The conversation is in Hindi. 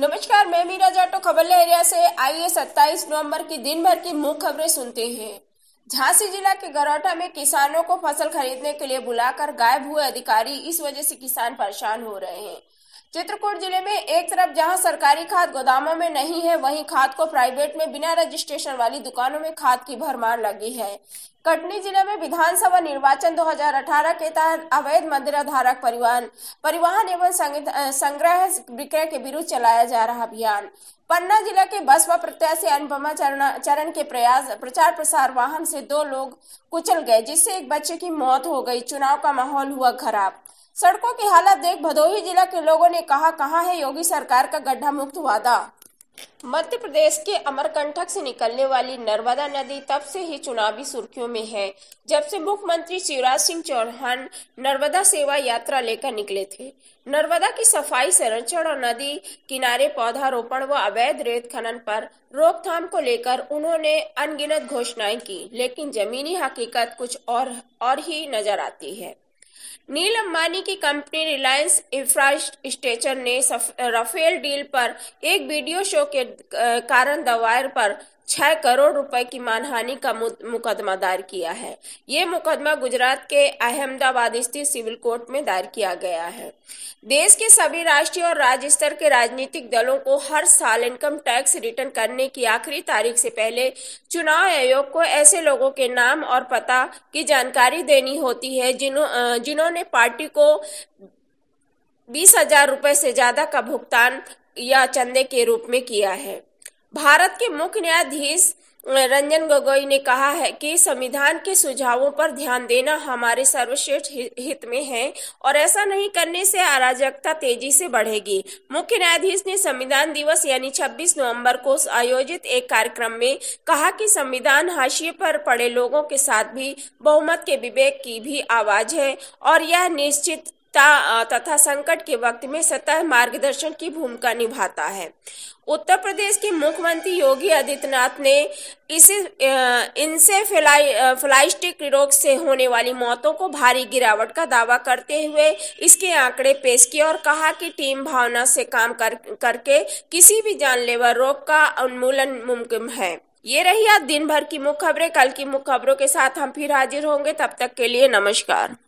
नमस्कार मैं मीरा जाटो खबर एरिया से आइए 27 नवंबर की दिन भर की मुख्य खबरें सुनते हैं झांसी जिला के गरौटा में किसानों को फसल खरीदने के लिए बुलाकर गायब हुए अधिकारी इस वजह से किसान परेशान हो रहे हैं चित्रकूट जिले में एक तरफ जहां सरकारी खाद गोदामों में नहीं है वहीं खाद को प्राइवेट में बिना रजिस्ट्रेशन वाली दुकानों में खाद की भरमार लगी है कटनी जिले में विधानसभा निर्वाचन 2018 के तहत अवैध मंदिरा धारक परिवहन परिवहन एवं संग्रह विक्रय के विरुद्ध चलाया जा रहा अभियान पन्ना जिला के बसवा प्रत्याशी अनुपमा चरण के प्रयास प्रचार प्रसार वाहन से दो लोग कुचल गए जिससे एक बच्चे की मौत हो गई चुनाव का माहौल हुआ खराब सड़कों की हालत देख भदोही जिला के लोगों ने कहा कहाँ है योगी सरकार का गड्ढा मुक्त वादा मध्य प्रदेश के अमरकंठक से निकलने वाली नर्मदा नदी तब से ही चुनावी सुर्खियों में है जब से मुख्यमंत्री शिवराज सिंह चौहान नर्मदा सेवा यात्रा लेकर निकले थे नर्मदा की सफाई संरक्षण और नदी किनारे पौधारोपण व अवैध रेत खनन पर रोकथाम को लेकर उन्होंने अनगिनत घोषणाएं की लेकिन जमीनी हकीकत कुछ और और ही नजर आती है नील अंबानी की कंपनी रिलायंस इंफ्रास्ट्रक्चर ने राफेल डील पर एक वीडियो शो के कारण दवायर पर छह करोड़ रुपए की मानहानि का मुकदमा दायर किया है ये मुकदमा गुजरात के अहमदाबाद स्थित सिविल कोर्ट में दायर किया गया है देश के सभी राष्ट्रीय और राज्य स्तर के राजनीतिक दलों को हर साल इनकम टैक्स रिटर्न करने की आखिरी तारीख से पहले चुनाव आयोग को ऐसे लोगों के नाम और पता की जानकारी देनी होती है जिन्हों जिन्होंने पार्टी को बीस हजार रुपए से ज्यादा का भुगतान या चंदे के रूप में किया है भारत के मुख्य न्यायाधीश रंजन गोगोई ने कहा है कि संविधान के सुझावों पर ध्यान देना हमारे सर्वश्रेष्ठ हित में है और ऐसा नहीं करने से अराजकता तेजी से बढ़ेगी मुख्य न्यायाधीश ने संविधान दिवस यानी 26 नवंबर को आयोजित एक कार्यक्रम में कहा कि संविधान हाशिए पर पड़े लोगों के साथ भी बहुमत के विवेक की भी आवाज है और यह निश्चित तथा संकट के वक्त में सतह मार्गदर्शन की भूमिका निभाता है उत्तर प्रदेश के मुख्यमंत्री योगी आदित्यनाथ ने इसे इनसे फ्लाई फ्लाइस्टिक रोग से होने वाली मौतों को भारी गिरावट का दावा करते हुए इसके आंकड़े पेश किए और कहा कि टीम भावना से काम कर करके किसी भी जानलेवा रोग का उन्मूलन मुमकिन है ये रही आज दिन भर की मुख्य खबरें कल की मुख्य खबरों के साथ हम फिर हाजिर होंगे तब तक के लिए नमस्कार